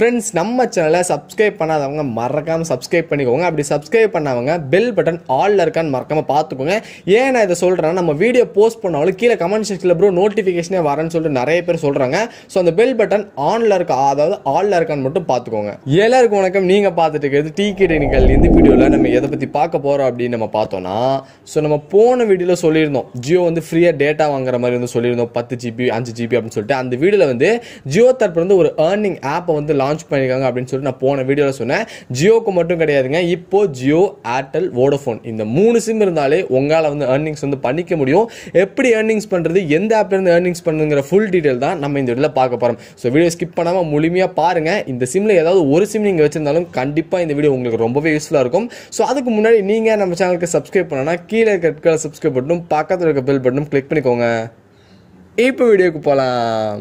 friends நம்ம சேனலை subscribe பண்ணாதவங்க மறக்காமல் சப்ஸ்கிரைப் பண்ணிக்கோங்க அப்படி சப்ஸ்கிரைப் பண்ணவங்க பெல் பட்டன் ஆலில் இருக்கான்னு மறக்காமல் பார்த்துக்கோங்க ஏன் நான் இதை சொல்கிறேன்னா நம்ம வீடியோ போஸ்ட் பண்ணாலும் கீழே கமெண்ட் செக்ஷனில் ப்ரோ நோட்டிஃபிகேஷனே வரேன்னு சொல்லிட்டு நிறைய பேர் சொல்கிறாங்க ஸோ அந்த பெல் பட்டன் ஆனில் இருக்க அதாவது ஆனில் இருக்கான்னு மட்டும் பார்த்துக்கோங்க எல்லாருக்கும் வணக்கம் நீங்கள் பார்த்துட்டு இருக்கிறது டீ நிகழ் இந்த வீடியோவில் நம்ம எதை பற்றி பார்க்க போகிறோம் அப்படின்னு நம்ம பார்த்தோம்னா ஸோ நம்ம போன வீடியோவில் சொல்லியிருந்தோம் ஜியோ வந்து ஃப்ரீயாக டேட்டா வாங்குற மாதிரி வந்து சொல்லியிருந்தோம் பத்து ஜிபி அஞ்சு ஜிபி அப்படின்னு சொல்லிட்டு அந்த வீடியோவில் வந்து ஜியோ தரப்பு வந்து ஒரு ஏர்னிங் ஆப்பை வந்து லான்ச் லான்ச் பண்ணியிருக்காங்க அப்படின்னு சொல்லிட்டு நான் போன வீடியோவில் சொன்னேன் ஜியோக்கு மட்டும் கிடையாதுங்க இப்போது ஜியோ ஏர்டெல் வோடஃபோன் இந்த மூணு சிம் இருந்தாலே உங்களால் வந்து ஏர்னிங்ஸ் வந்து பண்ணிக்க முடியும் எப்படி ஏர்னிங்ஸ் பண்ணுறது எந்த ஆப்லேருந்து ஏர்னிங்ஸ் பண்ணுங்கிற ஃபுல் டீட்டெயில் தான் நம்ம இந்த வீடியோவில் பார்க்க போகிறோம் ஸோ வீடியோ ஸ்கிப் பண்ணாமல் முழுமையாக பாருங்கள் இந்த சிம்மில் ஏதாவது ஒரு சிம் நீங்கள் வச்சிருந்தாலும் கண்டிப்பாக இந்த வீடியோ உங்களுக்கு ரொம்பவே யூஸ்ஃபுல்லாக இருக்கும் ஸோ அதுக்கு முன்னாடி நீங்கள் நம்ம சேனலுக்கு சப்ஸ்கிரைப் பண்ணனா கீழே இருக்க சப்ஸ்கிரைப் பட்டனும் பக்கத்தில் இருக்க பெல் பட்டனும் கிளிக் பண்ணிக்கோங்க இப்போ வீடியோக்கு போகலாம்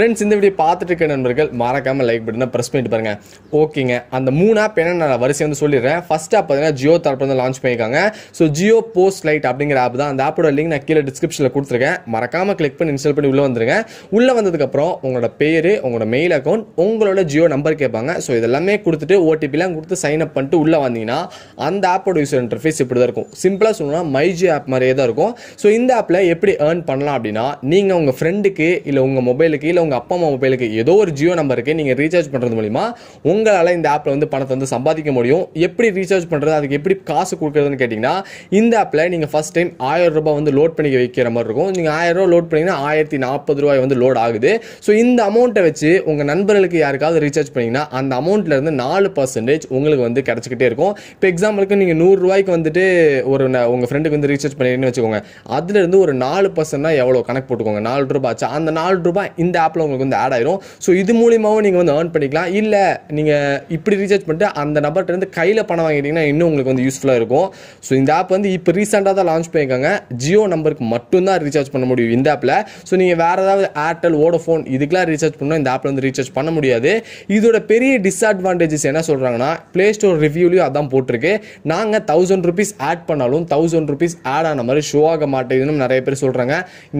ஃப்ரெண்ட்ஸ் இந்த வீடியோ பார்த்துட்டு இருக்க நண்பர்கள் மறக்காமல் லைக் பட்டனை ப்ரெஸ் பண்ணிட்டு பாருங்கள் ஓகேங்க அந்த மூணு ஆப் என்ன நான் வரிசை வந்து சொல்லிடுறேன் ஃபஸ்ட் ஆப் பார்த்தீங்கன்னா ஜியோ தரப்பு லான்ச் பண்ணியிருக்காங்க ஸோ ஜியோ போஸ்ட் லைட் அப்படிங்கிற ஆப் தான் அந்த ஆப்போட லிங்க் நான் கீழே டிஸ்கிரிப்ஷனில் கொடுத்துருக்கேன் மறக்காமல் கிளிக் பண்ணி இன்ஸ்டால் பண்ணி உள்ளே வந்துருங்க உள்ளே வந்ததுக்கப்புறம் உங்களோட பேர் உங்களோட மெயில் அக்கௌண்ட் உங்களோட ஜியோ நம்பர் கேட்பாங்க ஸோ இதெல்லாமே கொடுத்துட்டு ஓடிபிலாம் கொடுத்து சைன் அப் பண்ணிட்டு உள்ளே வந்தீங்கன்னா அந்த ஆப்போட யூஸ் இன்டர்ஃபேஸ் இப்படி தான் இருக்கும் சிம்பிளாக சொல்லணும்னா மைஜி ஆப் மாதிரியே தான் இருக்கும் ஸோ இந்த ஆப்பில் எப்படி ஏர்ன் பண்ணலாம் அப்படின்னா நீங்கள் உங்கள் ஃப்ரெண்டுக்கு இல்லை உங்கள் மொபைலுக்கு இல்லை உங்கள் உங்கள் அப்பா அம்மா மொபைலுக்கு ஏதோ ஒரு ஜியோ நம்பருக்கு நீங்கள் ரீசார்ஜ் பண்ணுறது மூலிமா உங்களால் இந்த ஆப்பில் வந்து பணத்தை வந்து சம்பாதிக்க முடியும் எப்படி ரீசார்ஜ் பண்ணுறது அதுக்கு எப்படி காசு கொடுக்குறதுன்னு கேட்டிங்கன்னா இந்த ஆப்பில் நீங்கள் ஃபஸ்ட் டைம் ஆயிரம் ரூபாய் வந்து லோட் பண்ணி வைக்கிற மாதிரி இருக்கும் நீங்கள் ஆயிரம் ரூபா லோட் பண்ணிங்கன்னா ஆயிரத்தி நாற்பது ரூபாய் வந்து லோட் ஆகுது ஸோ இந்த அமௌண்ட்டை வச்சு உங்கள் நண்பர்களுக்கு யாருக்காவது ரீசார்ஜ் பண்ணிங்கன்னா அந்த அமௌண்ட்லேருந்து நாலு பர்சன்டேஜ் உங்களுக்கு வந்து கிடச்சிக்கிட்டே இருக்கும் இப்போ எக்ஸாம்பிளுக்கு நீங்கள் நூறுரூவாய்க்கு வந்துட்டு ஒரு உங்கள் ஃப்ரெண்டுக்கு வந்து ரீசார்ஜ் பண்ணிடுன்னு வச்சுக்கோங்க அதுலேருந்து ஒரு நாலு பர்சன்ட்னா எவ்வளோ கணக்கு போட்டுக்கோங்க நாலு ரூபாய் ஆச்சு அந்த நாலு ரூபாய் இந்த ஆப் ஆப்பில் உங்களுக்கு வந்து ஆட் ஆயிரும் ஸோ இது மூலியமாகவும் நீங்கள் வந்து ஏர்ன் பண்ணிக்கலாம் இல்லை நீங்கள் இப்படி ரீசார்ஜ் பண்ணிட்டு அந்த நபர்கிட்ட இருந்து கையில் பணம் வாங்கிட்டீங்கன்னா இன்னும் உங்களுக்கு வந்து யூஸ்ஃபுல்லாக இருக்கும் ஸோ இந்த ஆப் வந்து இப்போ ரீசெண்டாக தான் லான்ச் பண்ணியிருக்காங்க ஜியோ நம்பருக்கு மட்டும்தான் ரீசார்ஜ் பண்ண முடியும் இந்த ஆப்பில் ஸோ நீங்கள் வேறு ஏதாவது ஏர்டெல் ஓடோஃபோன் இதுக்கெலாம் ரீசார்ஜ் பண்ணால் இந்த ஆப்பில் வந்து ரீசார்ஜ் பண்ண முடியாது இதோட பெரிய டிஸ்அட்வான்டேஜஸ் என்ன சொல்கிறாங்கன்னா ப்ளே ஸ்டோர் ரிவ்யூலையும் அதான் போட்டிருக்கு நாங்கள் தௌசண்ட் ருபீஸ் ஆட் பண்ணாலும் தௌசண்ட் ருபீஸ் ஆட் ஆன மாதிரி ஷோ ஆக மாட்டேங்குதுன்னு நிறைய பேர் சொல்கிறாங்க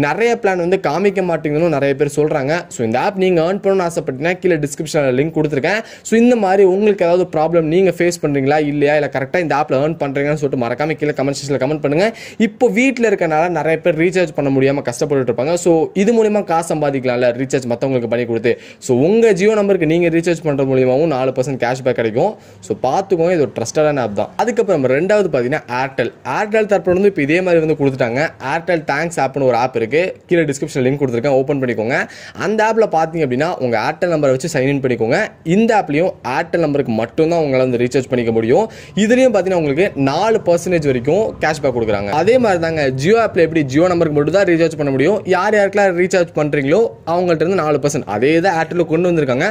நிறைய பிளான் வந்து காமிக்க மாட்டேங்குதுன்னு நிறைய பேர் சொல்கிறாங்க ஸோ இந்த ஆப் நீங்கள் ஏர்ன் பண்ணணும்னு ஆசைப்பட்டீங்கன்னா கீழே டிஸ்கிரிப்ஷனில் லிங்க் கொடுத்துருக்கேன் ஸோ இந்த மாதிரி உங்களுக்கு ஏதாவது ப்ராப்ளம் நீங்கள் ஃபேஸ் பண்ணுறீங்களா இல்லையா இல்லை கரெக்டாக இந்த ஆப்பில் ஏர்ன் பண்ணுறீங்கன்னு சொல்லிட்டு மறக்காம கீழே கமெண்ட் செக்ஷனில் கமெண்ட் பண்ணுங்கள் இப்போ வீட்டில் இருக்கனால நிறைய பேர் ரீசார்ஜ் பண்ண முடியாமல் கஷ்டப்பட்டு இருப்பாங்க ஸோ இது மூலிமா காசு சம்பாதிக்கலாம்ல ரீசார்ஜ் மற்றவங்களுக்கு பண்ணி கொடுத்து ஸோ உங்கள் ஜியோ நம்பருக்கு நீங்கள் ரீசார்ஜ் பண்ணுற மூலியமாகவும் நாலு பர்சன்ட் கேஷ்பேக் கிடைக்கும் ஸோ பார்த்துக்கோங்க இது ஒரு ட்ரஸ்டடான ஆப் தான் அதுக்கப்புறம் நம்ம ரெண்டாவது பார்த்தீங்கன்னா ஏர்டெல் ஏர்டெல் தரப்பு வந்து இப்போ இதே மாதிரி வந்து கொடுத்துட்டாங்க ஏர்டெல் தேங்க்ஸ் ஆப்னு ஒரு ஆப் இருக்குது கீழே டிஸ்கிரிப்ஷன் லிங்க் கொடுத்துருக்கேன் ஓப்பன் பண்ணிக்கோங்க அந்த அந்த ஆப்பில் பார்த்தீங்க அப்படின்னா உங்கள் ஏர்டெல் நம்பரை வச்சு சைன்இன் பண்ணிக்கோங்க இந்த ஆப்லையும் ஏர்டெல் நம்பருக்கு மட்டும்தான் உங்களால் வந்து ரீசார்ஜ் பண்ணிக்க முடியும் இதுலேயும் பார்த்தீங்கன்னா உங்களுக்கு நாலு பர்சன்டேஜ் வரைக்கும் கேஷ்பேக் கொடுக்குறாங்க அதே மாதிரி தாங்க ஜியோ ஆப்பில் எப்படி ஜியோ நம்பருக்கு மட்டும் தான் ரீசார்ஜ் பண்ண முடியும் யார் யாருக்கெல்லாம் ரீசார்ஜ் பண்ணுறீங்களோ அவங்கள்ட்ட இருந்து நாலு பர்சன்ட் அதே தான் ஏர்டெலில் கொண்டு வந்திருக்காங்க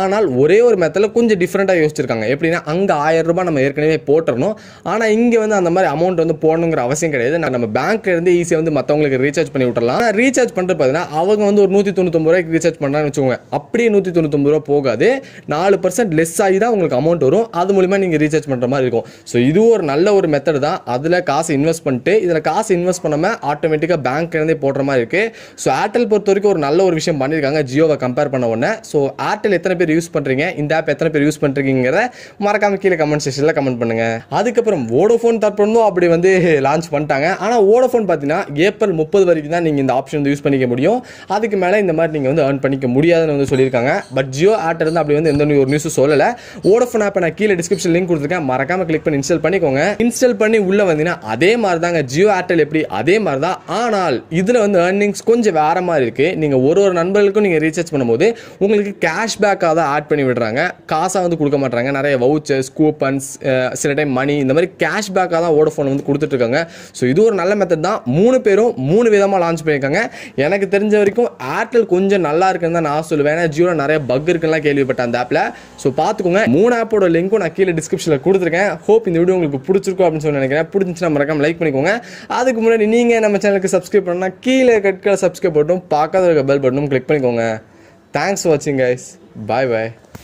ஆனால் ஒரே ஒரு மெத்தடில் கொஞ்சம் டிஃப்ரெண்ட்டாக யோசிச்சிருக்காங்க எப்படின்னா அங்கே ஆயிரம் ரூபாய் நம்ம ஏற்கனவே போட்டுறணும் ஆனால் இங்கே வந்து அந்த மாதிரி அமௌண்ட் வந்து போடணுங்கிற அவசியம் கிடையாது நம்ம பேங்க்லேருந்து ஈஸியாக வந்து மற்றவங்களுக்கு ரீசார்ஜ் பண்ணி விட்டுறலாம் ரீசார்ஜ் பண்ணுறது பார்த்தீங்கன்னா அவங்க வந்து ஒரு நூற்றி தொண்ணூத்தொம்பது ரூபாய் ரூபாய்க்கு ரீசார்ஜ் பண்ணான்னு வச்சுக்கோங்க அப்படியே நூற்றி தொண்ணூத்தொம்பது ரூபா போகாது நாலு பர்சன்ட் லெஸ் ஆகி தான் உங்களுக்கு அமௌண்ட் வரும் அது மூலிமா நீங்கள் ரீசார்ஜ் பண்ணுற மாதிரி இருக்கும் ஸோ இது ஒரு நல்ல ஒரு மெத்தட் தான் அதில் காசு இன்வெஸ்ட் பண்ணிட்டு இதில் காசு இன்வெஸ்ட் பண்ணாமல் ஆட்டோமேட்டிக்காக பேங்க்லேருந்தே போடுற மாதிரி இருக்குது ஸோ ஏர்டெல் பொறுத்த வரைக்கும் ஒரு நல்ல ஒரு விஷயம் பண்ணியிருக்காங்க ஜியோவை கம்பேர் பண்ண உடனே ஸோ ஏர்டெல் எத்தனை பேர் யூஸ் பண்ணுறீங்க இந்த ஆப் எத்தனை பேர் யூஸ் பண்ணுறீங்கிறத மறக்காமல் கீழே கமெண்ட் செக்ஷனில் கமெண்ட் பண்ணுங்கள் அதுக்கப்புறம் ஓடோஃபோன் தற்பொழுதும் அப்படி வந்து லான்ச் பண்ணிட்டாங்க ஆனால் ஓடோஃபோன் பார்த்தீங்கன்னா ஏப்ரல் முப்பது வரைக்கும் தான் நீங்கள் இந்த ஆப்ஷன் வந்து யூஸ் பண்ணிக்க முடியும் அதுக்கு மேலே இந்த மாதிரி நீங்கள் வந்து ஏர்ன் பண்ணிக்க முடியாதுன்னு வந்து சொல்லியிருக்காங்க பட் ஜியோ வந்து அப்படி வந்து எந்த ஒரு நியூஸும் சொல்லலை ஓடஃபோன் ஆப்பை நான் கீழே டிஸ்கிரிப்ஷன் லிங்க் கொடுத்துருக்கேன் மறக்காம கிளிக் பண்ணி இன்ஸ்டால் பண்ணிக்கோங்க இன்ஸ்டால் பண்ணி உள்ளே வந்தீங்கன்னா அதே மாதிரி தாங்க ஜியோ ஏர்டெல் எப்படி அதே மாதிரி தான் ஆனால் இதில் வந்து ஏர்னிங்ஸ் கொஞ்சம் வேற மாதிரி இருக்குது நீங்கள் ஒரு ஒரு நண்பர்களுக்கும் நீங்கள் ரீசார்ஜ் பண்ணும்போது உங்களுக்கு கேஷ்பேக்காக தான் ஆட் பண்ணி விடுறாங்க காசாக வந்து கொடுக்க மாட்டாங்க நிறைய வவுச்சர்ஸ் கூப்பன்ஸ் சில டைம் மணி இந்த மாதிரி கேஷ்பேக்காக தான் ஓடஃபோன் வந்து கொடுத்துட்ருக்காங்க ஸோ இது ஒரு நல்ல மெத்தட் தான் மூணு பேரும் மூணு விதமாக லான்ச் பண்ணியிருக்காங்க எனக்கு தெரிஞ்ச வரைக்கும் ஏர்டெல் கொஞ்சம் நல்லா இருக்குன்னு தான் நான் சொல்லுவேன் ஏன்னா ஜியோவில் நிறைய பக் இருக்குன்னா கேள்விப்பட்டேன் அந்த ஆப்பில் ஸோ பார்த்துக்கோங்க மூணு ஆப்போட லிங்க்கும் நான் கீழே டிஸ்கிரிப்ஷனில் கொடுத்துருக்கேன் ஹோப் இந்த வீடியோ உங்களுக்கு பிடிச்சிருக்கும் அப்படின்னு சொல்லி நினைக்கிறேன் பிடிச்சிச்சுன்னா மறக்காம லைக் பண்ணிக்கோங்க அதுக்கு முன்னாடி நீங்கள் நம்ம சேனலுக்கு சப்ஸ்கிரைப் பண்ணால் கீழே கட்களை சப்ஸ்கிரைப் பட்டனும் பார்க்காத பெல் பட்டனும் கிளிக் பண்ணிக்கோங்க தேங்க்ஸ் ஃபார் வாட்சிங் கைஸ் பாய் பாய்